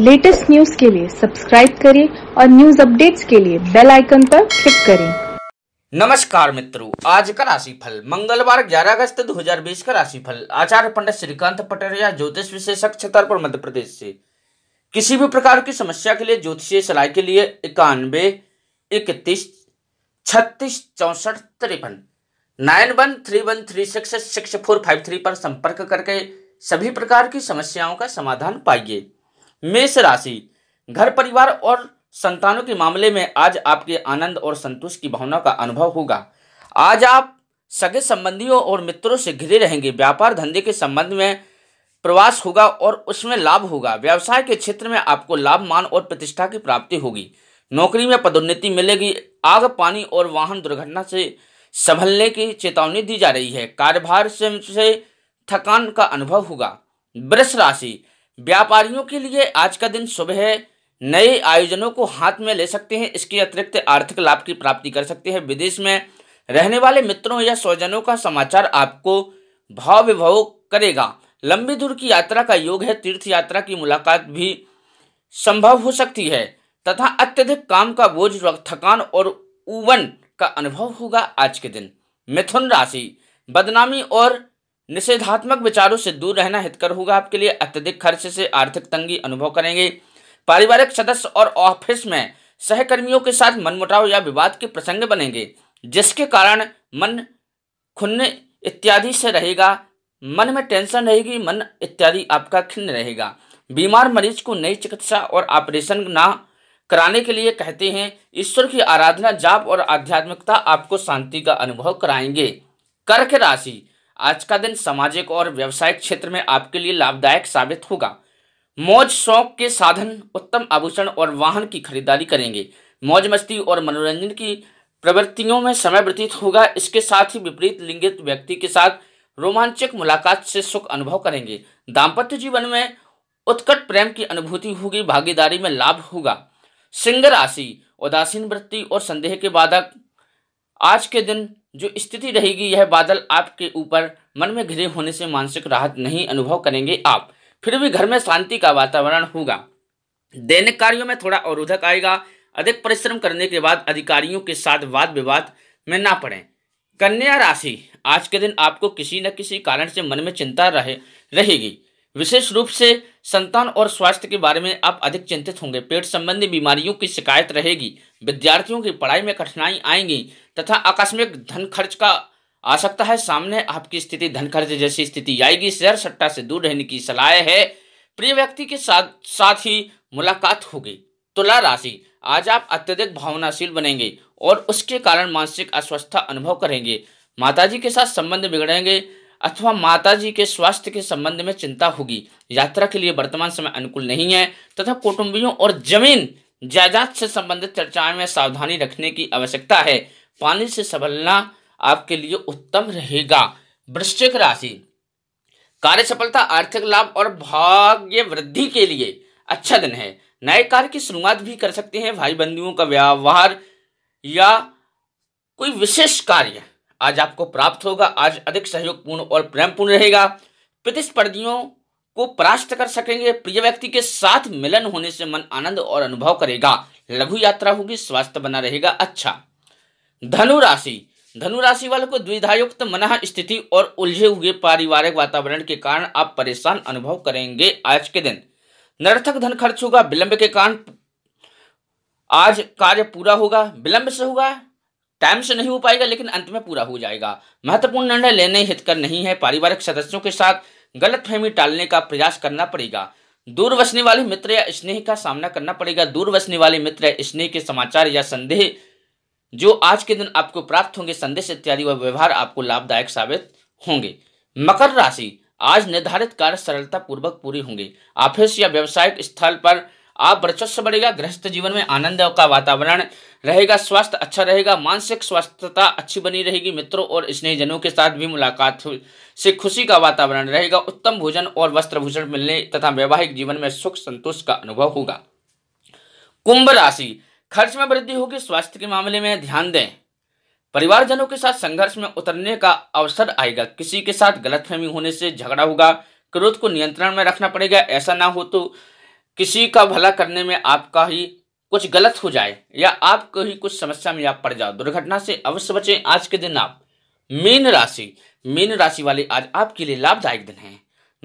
Latest news के लिए subscribe करें और न्यूज अपडेट्स के लिए बेल आइकन पर क्लिक करें नमस्कार मित्रों आज का राशिफल मंगलवार 11 अगस्त 2020 का राशिफल आचार्य पंडित श्रीकांत पटरिया ज्योतिष विशेषक छतरपुर मध्य प्रदेश से किसी भी प्रकार की समस्या के लिए ज्योतिषीय सलाह के लिए इक्यानवे इकतीस छत्तीस चौसठ तिरपन nine one three one three six six four five three पर संपर्क करके सभी प्रकार की समस्याओं का समाधान पाइए मेष राशि घर परिवार और संतानों के मामले में आज आपके आनंद और संतोष की भावना का अनुभव होगा आज आप सगे संबंधियों और मित्रों से घिरे रहेंगे व्यापार धंधे के संबंध में प्रवास होगा और उसमें लाभ होगा व्यवसाय के क्षेत्र में आपको लाभ मान और प्रतिष्ठा की प्राप्ति होगी नौकरी में पदोन्नति मिलेगी आग पानी और वाहन दुर्घटना से संभलने की चेतावनी दी जा रही है कार्यभार से, से थकान का अनुभव होगा वृष राशि व्यापारियों के लिए आज का दिन सुबह नए आयोजनों को हाथ में ले सकते हैं इसके अतिरिक्त आर्थिक लाभ की प्राप्ति कर सकते हैं विदेश में रहने वाले मित्रों या स्वजनों का समाचार आपको भाव विभव करेगा लंबी दूर की यात्रा का योग है तीर्थ यात्रा की मुलाकात भी संभव हो सकती है तथा अत्यधिक काम का बोझ थकान और उवन का अनुभव होगा आज के दिन मिथुन राशि बदनामी और निषेधात्मक विचारों से दूर रहना हितकर होगा आपके लिए अत्यधिक खर्च से आर्थिक तंगी अनुभव करेंगे पारिवारिक सदस्य और ऑफिस में सहकर्मियों के साथ मनमुटाव या विवाद के प्रसंग बनेंगे जिसके कारण मन खुन्न इत्यादि से रहेगा मन में टेंशन रहेगी मन इत्यादि आपका खिन्न रहेगा बीमार मरीज को नई चिकित्सा और ऑपरेशन ना कराने के लिए कहते हैं ईश्वर की आराधना जाप और आध्यात्मिकता आपको शांति का अनुभव कराएंगे कर्क राशि आज का दिन सामाजिक और व्यवसायिक क्षेत्र में आपके लिए लाभदायक साबित होगा मौज शौक के साधन उत्तम आभूषण और वाहन की खरीदारी करेंगे मौज मस्ती और मनोरंजन की प्रवृत्तियों में समय व्यतीत होगा इसके साथ ही विपरीत लिंगित व्यक्ति के साथ रोमांचक मुलाकात से सुख अनुभव करेंगे दाम्पत्य जीवन में उत्कट प्रेम की अनुभूति होगी भागीदारी में लाभ होगा सिंह राशि उदासीन वृत्ति और संदेह के बाधक आज के दिन जो स्थिति रहेगी यह बादल आपके ऊपर मन में घिरे होने से मानसिक राहत नहीं अनुभव करेंगे आप फिर भी घर में शांति का वातावरण होगा दैनिक कार्यों में थोड़ा अवरोधक आएगा अधिक परिश्रम करने के बाद अधिकारियों के साथ वाद विवाद में ना पड़े कन्या राशि आज के दिन आपको किसी न किसी कारण से मन में चिंता रहे रहेगी विशेष रूप से संतान और स्वास्थ्य के बारे में आप अधिक चिंतित होंगे पेट संबंधी बीमारियों की शिकायत रहेगी विद्यार्थियों की पढ़ाई में कठिनाई आएंगी तथा आकस्मिक धन खर्च का आ सकता है सामने आपकी स्थिति धन खर्च जैसी स्थिति आएगी शहर सट्टा से दूर रहने की सलाह है प्रिय व्यक्ति के साथ साथ ही मुलाकात होगी तुला राशि आज आप अत्यधिक भावनाशील बनेंगे और उसके कारण मानसिक अस्वस्थता अनुभव करेंगे माताजी के साथ संबंध बिगड़ेंगे अथवा माताजी के स्वास्थ्य के संबंध में चिंता होगी यात्रा के लिए वर्तमान समय अनुकूल नहीं है तथा कुटुंबियों और जमीन जायदाद से संबंधित चर्चाएं में सावधानी रखने की आवश्यकता है पानी से संभलना आपके लिए उत्तम रहेगा वृश्चिक राशि कार्य सफलता आर्थिक लाभ और भाग्य वृद्धि के लिए अच्छा दिन है नए कार्य की शुरुआत भी कर सकते हैं भाई बंधुओं का व्यवहार या कोई विशेष कार्य आज आपको प्राप्त होगा आज अधिक सहयोगपूर्ण और प्रेमपूर्ण रहेगा प्रतिस्पर्धियों को परास्त कर सकेंगे प्रिय व्यक्ति के साथ मिलन होने से मन आनंद और अनुभव करेगा लघु यात्रा होगी स्वास्थ्य बना रहेगा अच्छा धनु राशि धनु राशि वालों को द्विधायुक्त मना स्थिति और उलझे हुए पारिवारिक वातावरण के कारण आप परेशान अनुभव करेंगे आज के दिन निरर्थक धन खर्च होगा विलंब के कारण आज कार्य पूरा होगा विलंब से होगा टाइम से नहीं हो पाएगा लेकिन अंत में पूरा हो जाएगा महत्वपूर्ण निर्णय लेने हितकर नहीं है पारिवारिक सदस्यों के साथ गलत फहमी टालने का प्रयास करना पड़ेगा दूर बसने वाले मित्र या स्नेह का सामना करना पड़ेगा दूर बसने वाले मित्र या स्नेह के समाचार या संदेह जो आज के दिन आपको प्राप्त होंगे संदेश इत्यादि व व्यवहार आपको लाभदायक साबित होंगे मकर राशि आज निर्धारित कार्य सरलता पूर्वक पूरी होंगे ऑफिस या व्यवसायिक स्थल पर आप वर्चस्व बढ़ेगा गृहस्थ जीवन में आनंद का वातावरण रहेगा स्वास्थ्य अच्छा रहेगा मानसिक स्वास्थ्यता अच्छी बनी रहेगी मित्रों और स्नेहजनों के साथ भी मुलाकात से खुशी का वातावरण रहेगा उत्तम भोजन और वस्त्र भूषण मिलने तथा वैवाहिक जीवन में सुख संतोष का अनुभव होगा कुंभ राशि खर्च में वृद्धि होगी स्वास्थ्य के मामले में ध्यान दें परिवारजनों के साथ संघर्ष में उतरने का अवसर आएगा किसी के साथ गलतफहमी होने से झगड़ा होगा क्रोध को नियंत्रण में रखना पड़ेगा ऐसा ना हो तो किसी का भला करने में आपका ही कुछ गलत हो जाए या आपको ही कुछ समस्या में आप पड़ जाओ दुर्घटना से अवश्य बचें आज के दिन आप मीन राशि मीन राशि वाले आज आपके लिए लाभदायक दिन है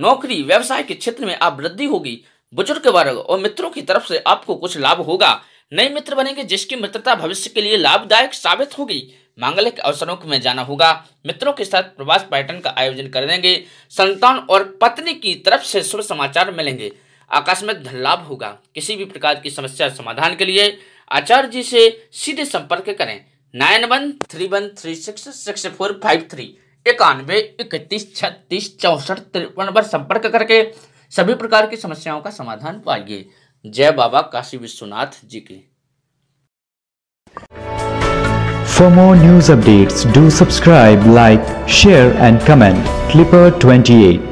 नौकरी व्यवसाय के क्षेत्र में आप वृद्धि होगी बुजुर्ग वर्ग और मित्रों की तरफ से आपको कुछ लाभ होगा नए मित्र बनेंगे जिसकी मित्रता भविष्य के लिए लाभदायक साबित होगी मांगलिक अवसरों में जाना होगा मित्रों के साथ प्रवास पर्यटन का आयोजन करेंगे संतान और पत्नी की तरफ से शुभ समाचार मिलेंगे आकस्मिक लाभ होगा किसी भी प्रकार की समस्या समाधान के लिए आचार्य जी से सीधे संपर्क करें nine one three one three six six four five three इक्यानवे इकतीस छत्तीस चौसठ तिरपन पर संपर्क करके सभी प्रकार की समस्याओं का समाधान पाइए जय बाबा काशी विश्वनाथ जी की For more news updates, do subscribe, like, share and comment. Clipper 28